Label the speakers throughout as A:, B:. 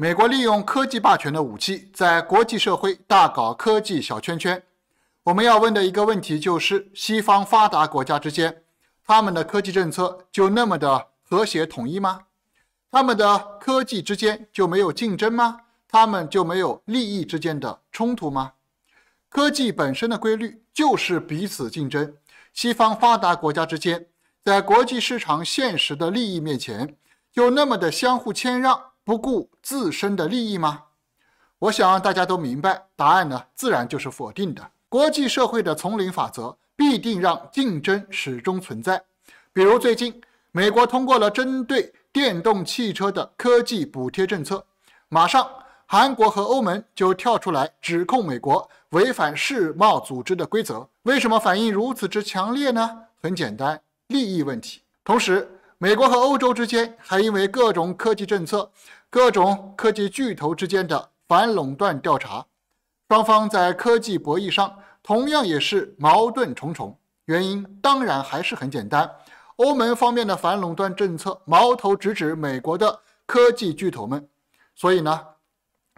A: 美国利用科技霸权的武器，在国际社会大搞科技小圈圈。我们要问的一个问题就是：西方发达国家之间，他们的科技政策就那么的和谐统一吗？他们的科技之间就没有竞争吗？他们就没有利益之间的冲突吗？科技本身的规律就是彼此竞争。西方发达国家之间，在国际市场现实的利益面前，就那么的相互谦让？不顾自身的利益吗？我想大家都明白，答案呢，自然就是否定的。国际社会的丛林法则必定让竞争始终存在。比如，最近美国通过了针对电动汽车的科技补贴政策，马上韩国和欧盟就跳出来指控美国违反世贸组织的规则。为什么反应如此之强烈呢？很简单，利益问题。同时，美国和欧洲之间还因为各种科技政策。各种科技巨头之间的反垄断调查，双方在科技博弈上同样也是矛盾重重。原因当然还是很简单：欧盟方面的反垄断政策矛头直指美国的科技巨头们，所以呢，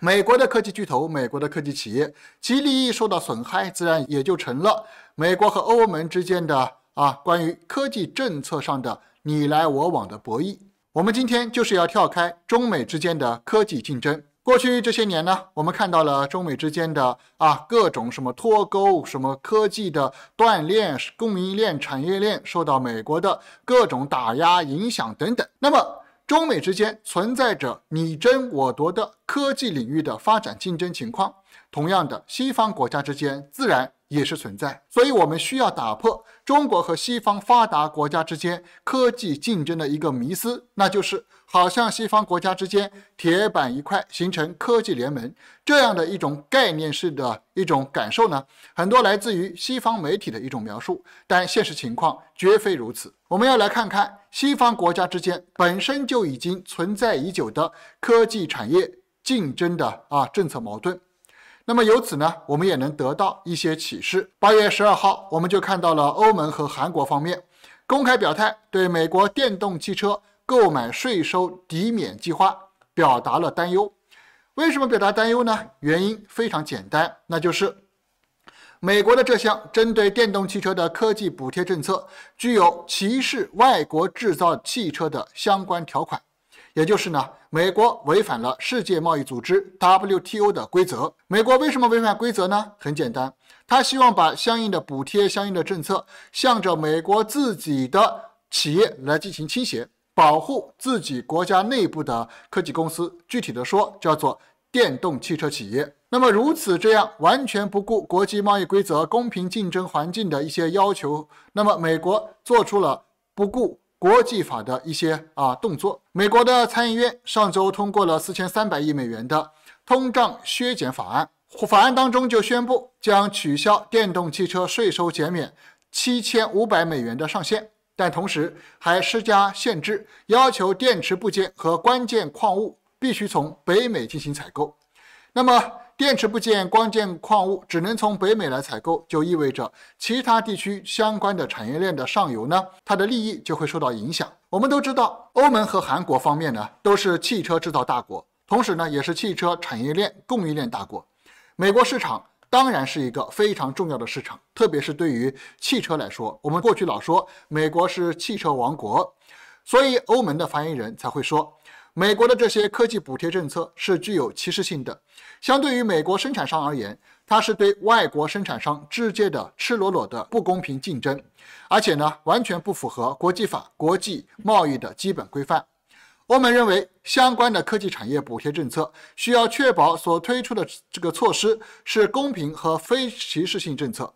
A: 美国的科技巨头、美国的科技企业其利益受到损害，自然也就成了美国和欧盟之间的啊关于科技政策上的你来我往的博弈。我们今天就是要跳开中美之间的科技竞争。过去这些年呢，我们看到了中美之间的啊各种什么脱钩、什么科技的断裂、供应链、产业链受到美国的各种打压影响等等。那么，中美之间存在着你争我夺的科技领域的发展竞争情况。同样的，西方国家之间自然。也是存在，所以我们需要打破中国和西方发达国家之间科技竞争的一个迷思，那就是好像西方国家之间铁板一块，形成科技联盟这样的一种概念式的一种感受呢，很多来自于西方媒体的一种描述，但现实情况绝非如此。我们要来看看西方国家之间本身就已经存在已久的科技产业竞争的啊政策矛盾。那么由此呢，我们也能得到一些启示。八月十二号，我们就看到了欧盟和韩国方面公开表态，对美国电动汽车购买税收抵免计划表达了担忧。为什么表达担忧呢？原因非常简单，那就是美国的这项针对电动汽车的科技补贴政策具有歧视外国制造汽车的相关条款，也就是呢。美国违反了世界贸易组织 WTO 的规则。美国为什么违反规则呢？很简单，他希望把相应的补贴、相应的政策，向着美国自己的企业来进行倾斜，保护自己国家内部的科技公司。具体的说，叫做电动汽车企业。那么如此这样，完全不顾国际贸易规则、公平竞争环境的一些要求，那么美国做出了不顾。国际法的一些啊动作，美国的参议院上周通过了四千三百亿美元的通胀削减法案，法案当中就宣布将取消电动汽车税收减免七千五百美元的上限，但同时还施加限制，要求电池部件和关键矿物必须从北美进行采购。那么，电池部件、关键矿物只能从北美来采购，就意味着其他地区相关的产业链的上游呢，它的利益就会受到影响。我们都知道，欧盟和韩国方面呢，都是汽车制造大国，同时呢，也是汽车产业链供应链大国。美国市场当然是一个非常重要的市场，特别是对于汽车来说，我们过去老说美国是汽车王国，所以欧盟的发言人才会说。美国的这些科技补贴政策是具有歧视性的，相对于美国生产商而言，它是对外国生产商直接的赤裸裸的不公平竞争，而且呢，完全不符合国际法、国际贸易的基本规范。欧盟认为，相关的科技产业补贴政策需要确保所推出的这个措施是公平和非歧视性政策。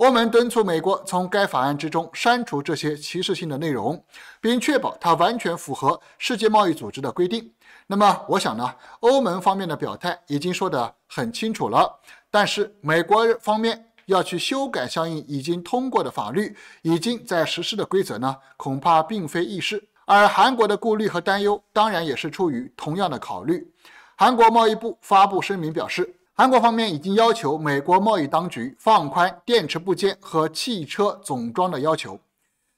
A: 欧盟敦促美国从该法案之中删除这些歧视性的内容，并确保它完全符合世界贸易组织的规定。那么，我想呢，欧盟方面的表态已经说得很清楚了。但是，美国方面要去修改相应已经通过的法律、已经在实施的规则呢，恐怕并非易事。而韩国的顾虑和担忧，当然也是出于同样的考虑。韩国贸易部发布声明表示。韩国方面已经要求美国贸易当局放宽电池部件和汽车总装的要求。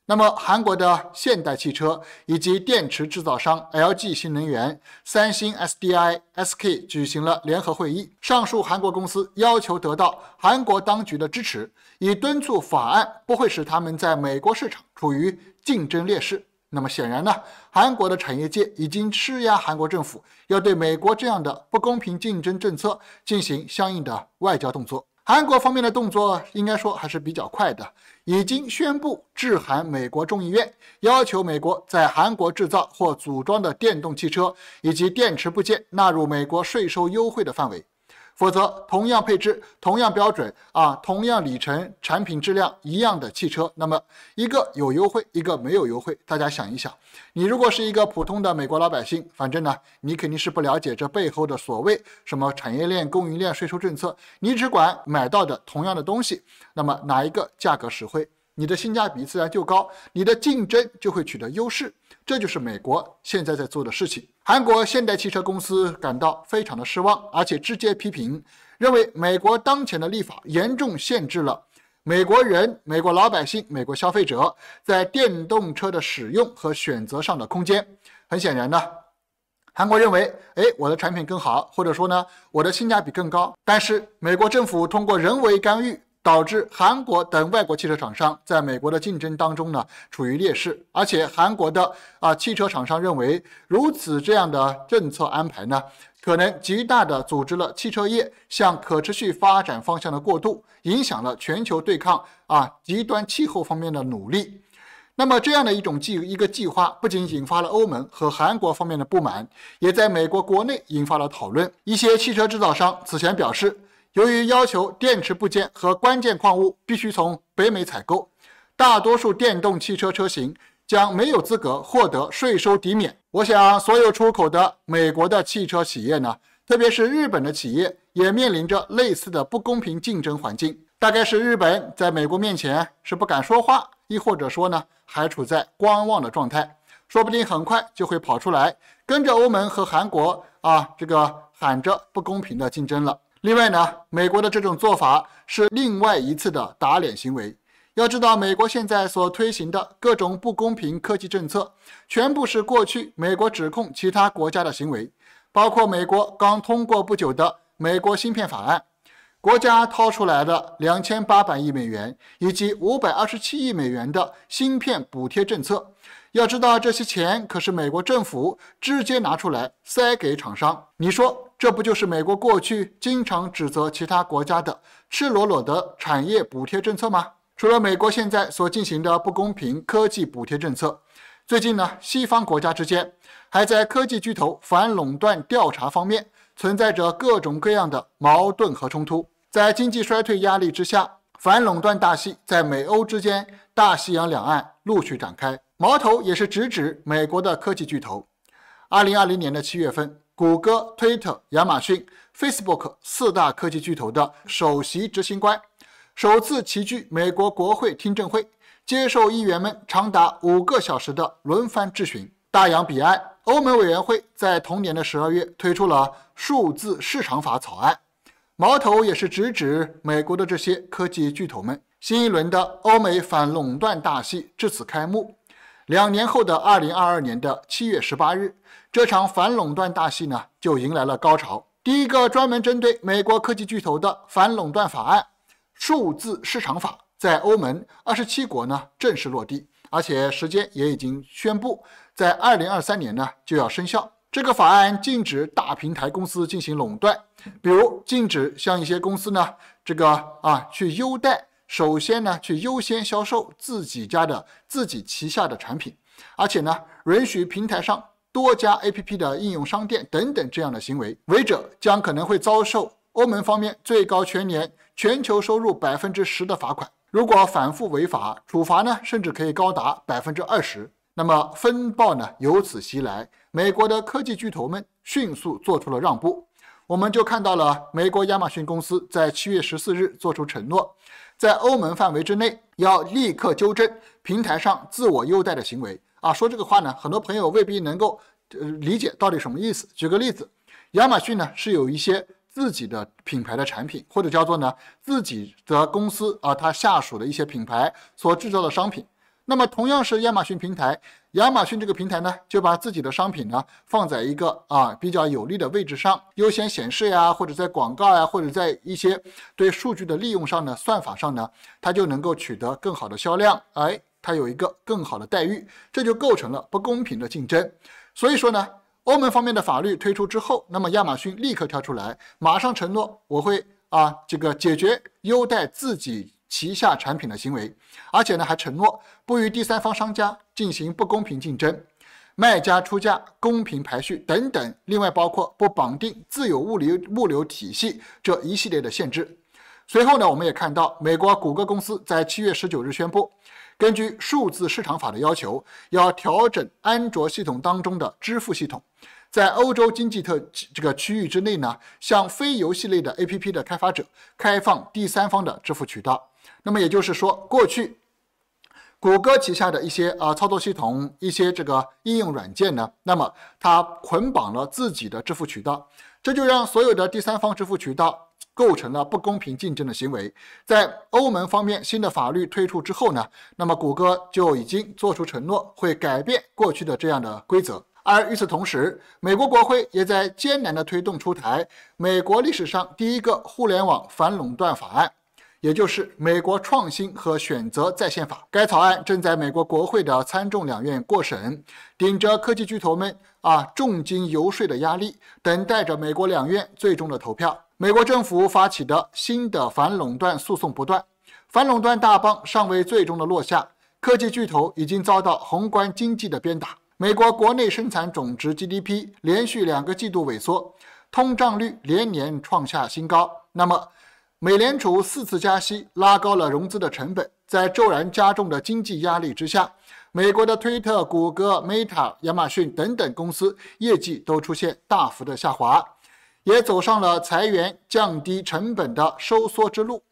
A: 那么，韩国的现代汽车以及电池制造商 LG 新能源、三星 SDI、SK 举行了联合会议。上述韩国公司要求得到韩国当局的支持，以敦促法案不会使他们在美国市场处于竞争劣势。那么显然呢，韩国的产业界已经施压韩国政府，要对美国这样的不公平竞争政策进行相应的外交动作。韩国方面的动作应该说还是比较快的，已经宣布致函美国众议院，要求美国在韩国制造或组装的电动汽车以及电池部件纳入美国税收优惠的范围。否则，同样配置、同样标准啊、同样里程、产品质量一样的汽车，那么一个有优惠，一个没有优惠，大家想一想，你如果是一个普通的美国老百姓，反正呢，你肯定是不了解这背后的所谓什么产业链、供应链、税收政策，你只管买到的同样的东西，那么哪一个价格实惠？你的性价比自然就高，你的竞争就会取得优势。这就是美国现在在做的事情。韩国现代汽车公司感到非常的失望，而且直接批评，认为美国当前的立法严重限制了美国人、美国老百姓、美国消费者在电动车的使用和选择上的空间。很显然呢，韩国认为，哎，我的产品更好，或者说呢，我的性价比更高。但是美国政府通过人为干预。导致韩国等外国汽车厂商在美国的竞争当中呢处于劣势，而且韩国的啊汽车厂商认为如此这样的政策安排呢，可能极大地组织了汽车业向可持续发展方向的过渡，影响了全球对抗啊极端气候方面的努力。那么这样的一种计一个计划，不仅引发了欧盟和韩国方面的不满，也在美国国内引发了讨论。一些汽车制造商此前表示。由于要求电池部件和关键矿物必须从北美采购，大多数电动汽车车型将没有资格获得税收抵免。我想，所有出口的美国的汽车企业呢，特别是日本的企业，也面临着类似的不公平竞争环境。大概是日本在美国面前是不敢说话，亦或者说呢，还处在观望的状态。说不定很快就会跑出来，跟着欧盟和韩国啊，这个喊着不公平的竞争了。另外呢，美国的这种做法是另外一次的打脸行为。要知道，美国现在所推行的各种不公平科技政策，全部是过去美国指控其他国家的行为，包括美国刚通过不久的《美国芯片法案》，国家掏出来的两千八百亿美元以及五百二十七亿美元的芯片补贴政策。要知道，这些钱可是美国政府直接拿出来塞给厂商。你说？这不就是美国过去经常指责其他国家的赤裸裸的产业补贴政策吗？除了美国现在所进行的不公平科技补贴政策，最近呢，西方国家之间还在科技巨头反垄断调查方面存在着各种各样的矛盾和冲突。在经济衰退压力之下，反垄断大戏在美欧之间、大西洋两岸陆续展开，矛头也是直指美国的科技巨头。二零二零年的七月份。谷歌、Twitter、亚马逊、Facebook 四大科技巨头的首席执行官首次齐聚美国国会听证会，接受议员们长达五个小时的轮番质询。大洋彼岸，欧盟委员会在同年的十二月推出了数字市场法草案，矛头也是直指美国的这些科技巨头们。新一轮的欧美反垄断大戏至此开幕。两年后的二零二二年的七月十八日，这场反垄断大戏呢就迎来了高潮。第一个专门针对美国科技巨头的反垄断法案——数字市场法，在欧盟二十七国呢正式落地，而且时间也已经宣布，在二零二三年呢就要生效。这个法案禁止大平台公司进行垄断，比如禁止向一些公司呢这个啊去优待。首先呢，去优先销售自己家的、自己旗下的产品，而且呢，允许平台上多家 APP 的应用商店等等这样的行为，违者将可能会遭受欧盟方面最高全年全球收入百分之十的罚款。如果反复违法，处罚呢，甚至可以高达百分之二十。那么风暴呢，由此袭来，美国的科技巨头们迅速做出了让步，我们就看到了美国亚马逊公司在七月十四日做出承诺。在欧盟范围之内，要立刻纠正平台上自我优待的行为啊！说这个话呢，很多朋友未必能够呃理解到底什么意思。举个例子，亚马逊呢是有一些自己的品牌的产品，或者叫做呢自己的公司啊，它下属的一些品牌所制造的商品。那么同样是亚马逊平台，亚马逊这个平台呢，就把自己的商品呢放在一个啊比较有利的位置上，优先显示呀，或者在广告呀，或者在一些对数据的利用上呢，算法上呢，它就能够取得更好的销量，哎，它有一个更好的待遇，这就构成了不公平的竞争。所以说呢，欧盟方面的法律推出之后，那么亚马逊立刻跳出来，马上承诺我会啊这个解决优待自己。旗下产品的行为，而且呢还承诺不与第三方商家进行不公平竞争、卖家出价、公平排序等等。另外包括不绑定自有物流物流体系这一系列的限制。随后呢我们也看到，美国谷歌公司在七月十九日宣布，根据数字市场法的要求，要调整安卓系统当中的支付系统，在欧洲经济特这个区域之内呢，向非游戏类的 APP 的开发者开放第三方的支付渠道。那么也就是说，过去，谷歌旗下的一些啊操作系统、一些这个应用软件呢，那么它捆绑了自己的支付渠道，这就让所有的第三方支付渠道构成了不公平竞争的行为。在欧盟方面，新的法律推出之后呢，那么谷歌就已经做出承诺，会改变过去的这样的规则。而与此同时，美国国会也在艰难的推动出台美国历史上第一个互联网反垄断法案。也就是美国创新和选择在线法，该草案正在美国国会的参众两院过审，顶着科技巨头们啊重金游说的压力，等待着美国两院最终的投票。美国政府发起的新的反垄断诉讼不断，反垄断大棒尚未最终的落下，科技巨头已经遭到宏观经济的鞭打。美国国内生产总值 GDP 连续两个季度萎缩，通胀率连年创下新高。那么，美联储四次加息，拉高了融资的成本。在骤然加重的经济压力之下，美国的推特、谷歌、Meta、亚马逊等等公司业绩都出现大幅的下滑，也走上了裁员、降低成本的收缩之路。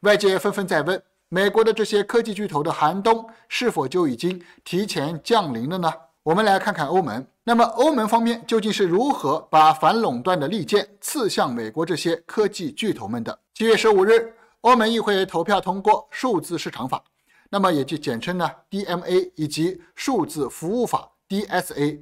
A: 外界纷纷在问：美国的这些科技巨头的寒冬是否就已经提前降临了呢？我们来看看欧盟。那么欧盟方面究竟是如何把反垄断的利剑刺向美国这些科技巨头们的？七月十五日，欧盟议会投票通过数字市场法，那么也就简称呢 DMA 以及数字服务法 DSA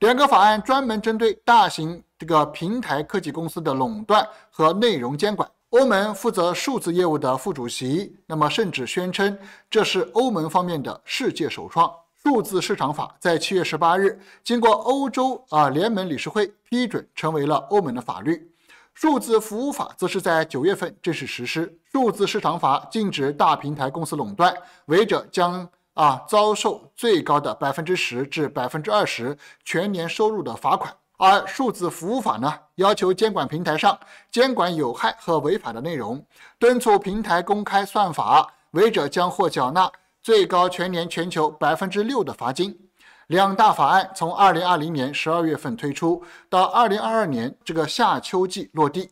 A: 两个法案，专门针对大型这个平台科技公司的垄断和内容监管。欧盟负责数字业务的副主席，那么甚至宣称这是欧盟方面的世界首创。数字市场法在七月十八日经过欧洲啊联盟理事会批准，成为了欧盟的法律。数字服务法则是在九月份正式实施。数字市场法禁止大平台公司垄断，违者将啊遭受最高的百分之十至百分之二十全年收入的罚款。而数字服务法呢，要求监管平台上监管有害和违法的内容，敦促平台公开算法，违者将获缴纳。最高全年全球百分之六的罚金，两大法案从二零二零年十二月份推出到二零二二年这个夏秋季落地，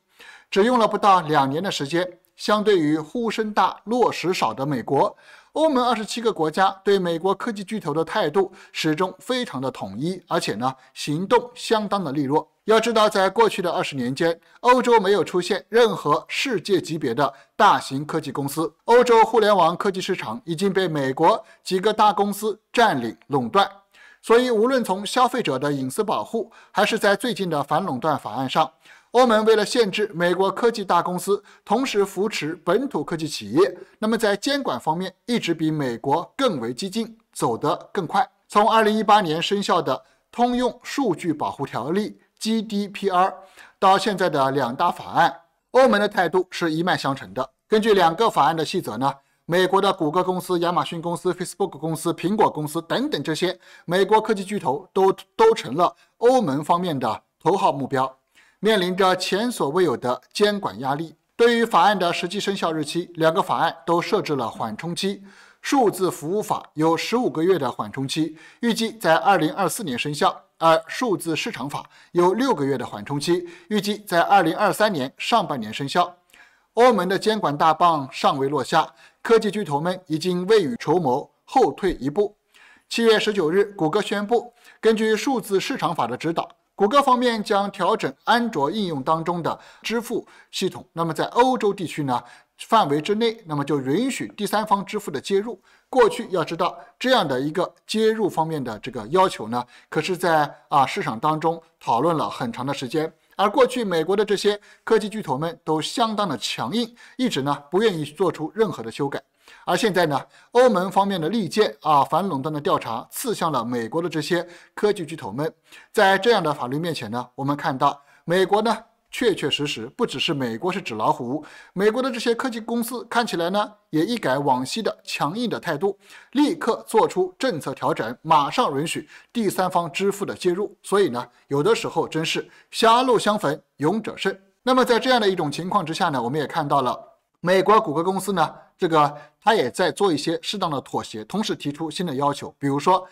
A: 只用了不到两年的时间。相对于呼声大落实少的美国。欧盟二十七个国家对美国科技巨头的态度始终非常的统一，而且呢，行动相当的利落。要知道，在过去的二十年间，欧洲没有出现任何世界级别的大型科技公司，欧洲互联网科技市场已经被美国几个大公司占领垄断。所以，无论从消费者的隐私保护，还是在最近的反垄断法案上，欧盟为了限制美国科技大公司，同时扶持本土科技企业，那么在监管方面一直比美国更为激进，走得更快。从二零一八年生效的通用数据保护条例 （GDPR） 到现在的两大法案，欧盟的态度是一脉相承的。根据两个法案的细则呢，美国的谷歌公司、亚马逊公司、Facebook 公司、苹果公司等等这些美国科技巨头都都成了欧盟方面的头号目标。面临着前所未有的监管压力。对于法案的实际生效日期，两个法案都设置了缓冲期。数字服务法有十五个月的缓冲期，预计在二零二四年生效；而数字市场法有六个月的缓冲期，预计在二零二三年上半年生效。欧盟的监管大棒尚未落下，科技巨头们已经未雨绸缪，后退一步。七月十九日，谷歌宣布，根据数字市场法的指导。谷歌方面将调整安卓应用当中的支付系统。那么在欧洲地区呢范围之内，那么就允许第三方支付的接入。过去要知道这样的一个接入方面的这个要求呢，可是在啊市场当中讨论了很长的时间。而过去美国的这些科技巨头们都相当的强硬，一直呢不愿意做出任何的修改。而现在呢，欧盟方面的利剑啊，反垄断的调查刺向了美国的这些科技巨头们。在这样的法律面前呢，我们看到美国呢，确确实实不只是美国是纸老虎，美国的这些科技公司看起来呢，也一改往昔的强硬的态度，立刻做出政策调整，马上允许第三方支付的介入。所以呢，有的时候真是狭路相逢勇者胜。那么在这样的一种情况之下呢，我们也看到了美国谷歌公司呢。这个他也在做一些适当的妥协，同时提出新的要求。比如说，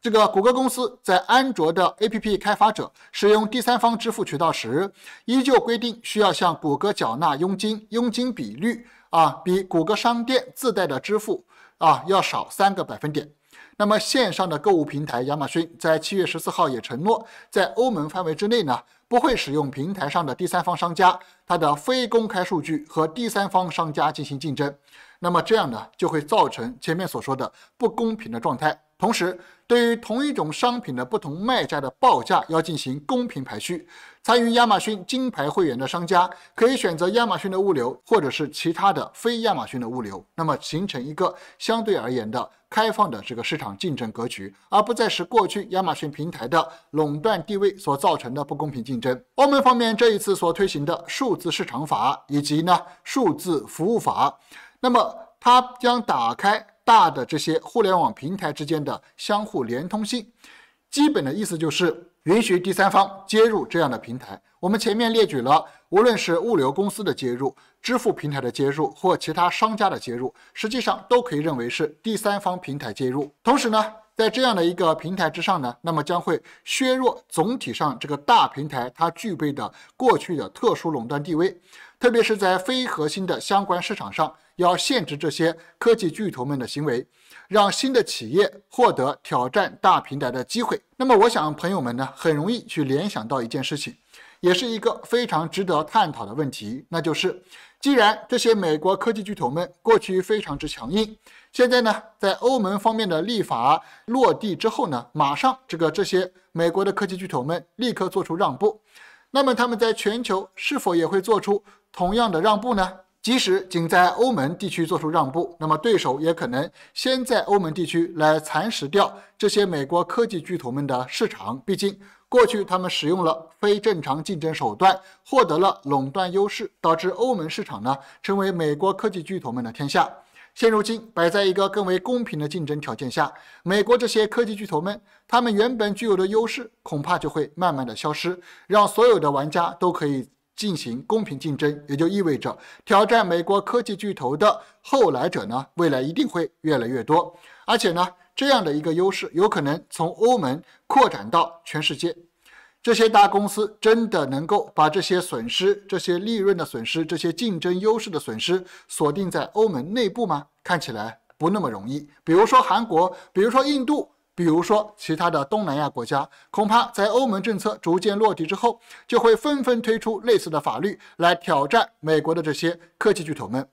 A: 这个谷歌公司在安卓的 APP 开发者使用第三方支付渠道时，依旧规定需要向谷歌缴纳佣金，佣金比率啊比谷歌商店自带的支付啊要少三个百分点。那么，线上的购物平台亚马逊在七月十四号也承诺，在欧盟范围之内呢，不会使用平台上的第三方商家它的非公开数据和第三方商家进行竞争。那么这样呢，就会造成前面所说的不公平的状态。同时，对于同一种商品的不同卖家的报价要进行公平排序。参与亚马逊金牌会员的商家可以选择亚马逊的物流，或者是其他的非亚马逊的物流，那么形成一个相对而言的开放的这个市场竞争格局，而不再是过去亚马逊平台的垄断地位所造成的不公平竞争。欧盟方面这一次所推行的数字市场法以及呢数字服务法，那么它将打开大的这些互联网平台之间的相互连通性，基本的意思就是。允许第三方接入这样的平台，我们前面列举了，无论是物流公司的接入、支付平台的接入或其他商家的接入，实际上都可以认为是第三方平台接入。同时呢。在这样的一个平台之上呢，那么将会削弱总体上这个大平台它具备的过去的特殊垄断地位，特别是在非核心的相关市场上，要限制这些科技巨头们的行为，让新的企业获得挑战大平台的机会。那么，我想朋友们呢很容易去联想到一件事情，也是一个非常值得探讨的问题，那就是既然这些美国科技巨头们过去非常之强硬。现在呢，在欧盟方面的立法落地之后呢，马上这个这些美国的科技巨头们立刻做出让步。那么他们在全球是否也会做出同样的让步呢？即使仅在欧盟地区做出让步，那么对手也可能先在欧盟地区来蚕食掉这些美国科技巨头们的市场。毕竟过去他们使用了非正常竞争手段，获得了垄断优势，导致欧盟市场呢成为美国科技巨头们的天下。现如今，摆在一个更为公平的竞争条件下，美国这些科技巨头们，他们原本具有的优势，恐怕就会慢慢的消失，让所有的玩家都可以进行公平竞争，也就意味着挑战美国科技巨头的后来者呢，未来一定会越来越多，而且呢，这样的一个优势，有可能从欧盟扩展到全世界。这些大公司真的能够把这些损失、这些利润的损失、这些竞争优势的损失锁定在欧盟内部吗？看起来不那么容易。比如说韩国，比如说印度，比如说其他的东南亚国家，恐怕在欧盟政策逐渐落地之后，就会纷纷推出类似的法律来挑战美国的这些科技巨头们。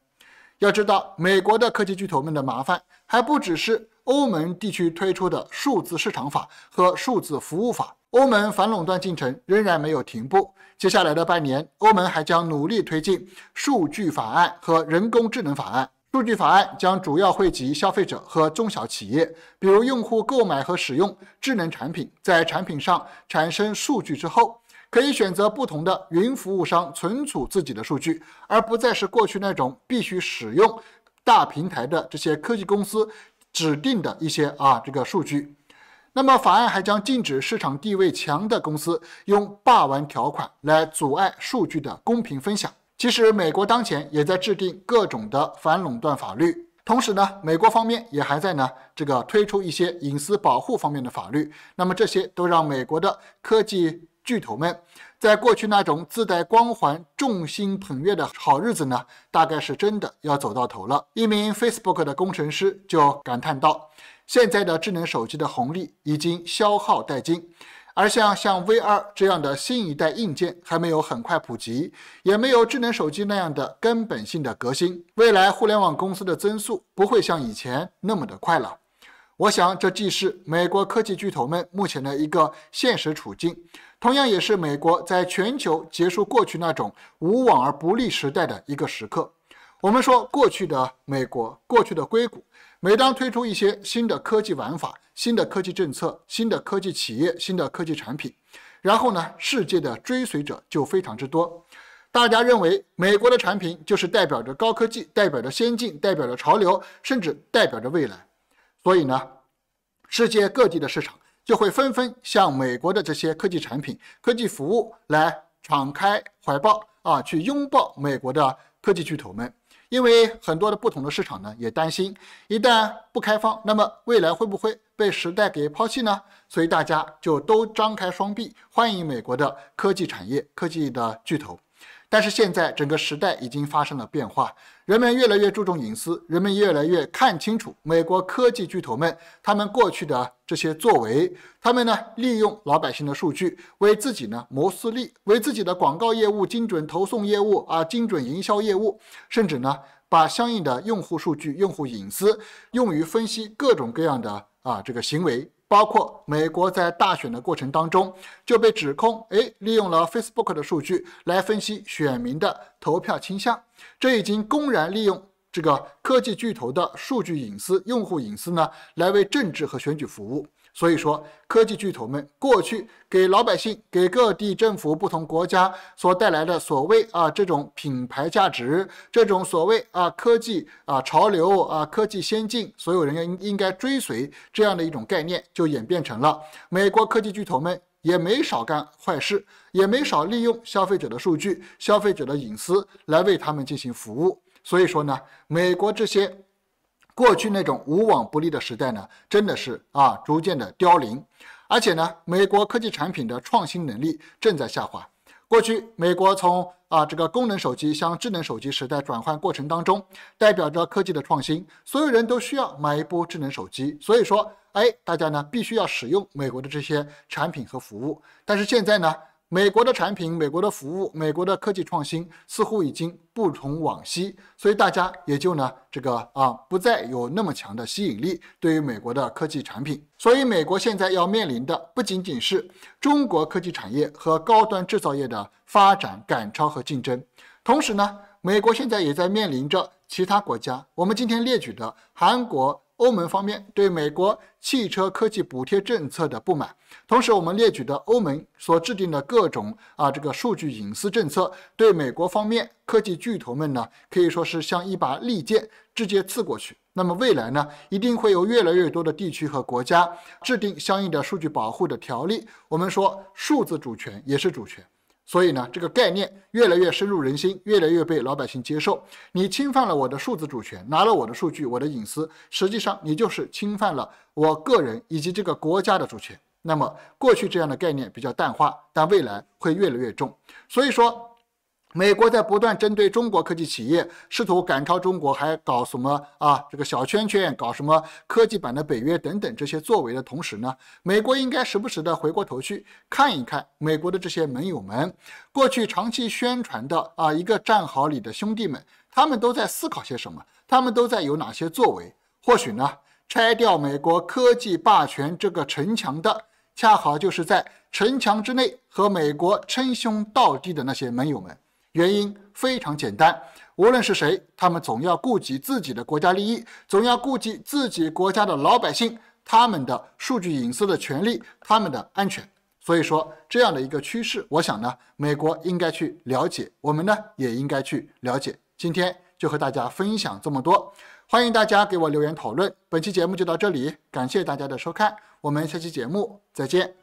A: 要知道，美国的科技巨头们的麻烦还不只是欧盟地区推出的数字市场法和数字服务法。欧盟反垄断进程仍然没有停步。接下来的半年，欧盟还将努力推进数据法案和人工智能法案。数据法案将主要惠及消费者和中小企业，比如用户购买和使用智能产品，在产品上产生数据之后。可以选择不同的云服务商存储自己的数据，而不再是过去那种必须使用大平台的这些科技公司指定的一些啊这个数据。那么法案还将禁止市场地位强的公司用霸王条款来阻碍数据的公平分享。其实美国当前也在制定各种的反垄断法律，同时呢，美国方面也还在呢这个推出一些隐私保护方面的法律。那么这些都让美国的科技。巨头们在过去那种自带光环、众星捧月的好日子呢，大概是真的要走到头了。一名 Facebook 的工程师就感叹道：“现在的智能手机的红利已经消耗殆尽，而像像 VR 这样的新一代硬件还没有很快普及，也没有智能手机那样的根本性的革新。未来互联网公司的增速不会像以前那么的快了。”我想，这既是美国科技巨头们目前的一个现实处境。同样也是美国在全球结束过去那种无往而不利时代的一个时刻。我们说，过去的美国，过去的硅谷，每当推出一些新的科技玩法、新的科技政策、新的科技企业、新的科技产品，然后呢，世界的追随者就非常之多。大家认为，美国的产品就是代表着高科技，代表着先进，代表着潮流，甚至代表着未来。所以呢，世界各地的市场。就会纷纷向美国的这些科技产品、科技服务来敞开怀抱啊，去拥抱美国的科技巨头们，因为很多的不同的市场呢，也担心一旦不开放，那么未来会不会被时代给抛弃呢？所以大家就都张开双臂，欢迎美国的科技产业、科技的巨头。但是现在整个时代已经发生了变化，人们越来越注重隐私，人们越来越看清楚美国科技巨头们他们过去的这些作为，他们呢利用老百姓的数据为自己呢谋私利，为自己的广告业务、精准投送业务啊、精准营销业务，甚至呢把相应的用户数据、用户隐私用于分析各种各样的啊这个行为。包括美国在大选的过程当中，就被指控，哎，利用了 Facebook 的数据来分析选民的投票倾向，这已经公然利用这个科技巨头的数据隐私、用户隐私呢，来为政治和选举服务。所以说，科技巨头们过去给老百姓、给各地政府、不同国家所带来的所谓啊这种品牌价值、这种所谓啊科技啊潮流啊科技先进，所有人应应该追随这样的一种概念，就演变成了美国科技巨头们也没少干坏事，也没少利用消费者的数据、消费者的隐私来为他们进行服务。所以说呢，美国这些。过去那种无往不利的时代呢，真的是啊逐渐的凋零，而且呢，美国科技产品的创新能力正在下滑。过去，美国从啊这个功能手机向智能手机时代转换过程当中，代表着科技的创新，所有人都需要买一部智能手机，所以说，哎，大家呢必须要使用美国的这些产品和服务。但是现在呢？美国的产品、美国的服务、美国的科技创新，似乎已经不同往昔，所以大家也就呢这个啊不再有那么强的吸引力对于美国的科技产品。所以美国现在要面临的不仅仅是中国科技产业和高端制造业的发展赶超和竞争，同时呢，美国现在也在面临着其他国家，我们今天列举的韩国。欧盟方面对美国汽车科技补贴政策的不满，同时我们列举的欧盟所制定的各种啊这个数据隐私政策，对美国方面科技巨头们呢，可以说是像一把利剑直接刺过去。那么未来呢，一定会有越来越多的地区和国家制定相应的数据保护的条例。我们说数字主权也是主权。所以呢，这个概念越来越深入人心，越来越被老百姓接受。你侵犯了我的数字主权，拿了我的数据、我的隐私，实际上你就是侵犯了我个人以及这个国家的主权。那么过去这样的概念比较淡化，但未来会越来越重。所以说。美国在不断针对中国科技企业，试图赶超中国，还搞什么啊？这个小圈圈，搞什么科技版的北约等等这些作为的同时呢，美国应该时不时的回过头去看一看美国的这些盟友们，过去长期宣传的啊一个战壕里的兄弟们，他们都在思考些什么？他们都在有哪些作为？或许呢，拆掉美国科技霸权这个城墙的，恰好就是在城墙之内和美国称兄道弟的那些盟友们。原因非常简单，无论是谁，他们总要顾及自己的国家利益，总要顾及自己国家的老百姓、他们的数据隐私的权利、他们的安全。所以说，这样的一个趋势，我想呢，美国应该去了解，我们呢也应该去了解。今天就和大家分享这么多，欢迎大家给我留言讨论。本期节目就到这里，感谢大家的收看，我们下期节目再见。